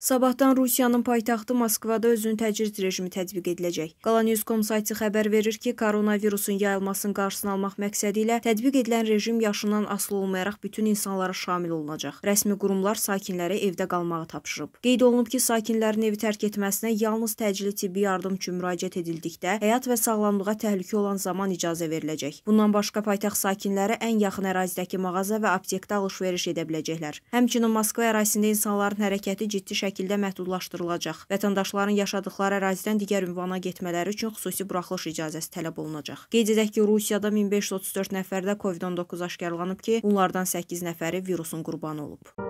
Sabahdan Rusiyanın paytaxtı Moskvada özünü təcrid rejimi tətbiq ediləcək. Qalanews.com saytı xəbər verir ki, koronavirusun yayılmasının qarşısını almaq məqsədi ilə tətbiq edilən rejim yaşından asılı olmayaraq bütün insanlara şamil olunacaq. Rəsmi qurumlar sakinlərə evdə qalmağı tapşırıb. Qeyd olunub ki, sakinlərin evi tərk etməsinə yalnız təcili tibbi yardım üçün müraciət edildikdə, həyat və sağlamlığa təhlükə olan zaman icazə veriləcək. Bundan başqa paytaxt sakinləri ən yaxın ərazidəki mağaza və aptekdə alış-veriş edə biləcəklər. Həmçinin Moskva ərazisində insanların hərəkəti ciddi şəkildə şəkildə məhdudlaşdırılacaq. Vətəndaşların yaşadıkları ərazidən digər ünvana getmələri üçün xüsusi buraxılış icazəsi tələb olunacaq. Qeyd edək ki, Rusiyada 1534 nəfərdə COVID-19 aşkarlanıb ki, bunlardan 8 nəfəri virusun qurbanı olub.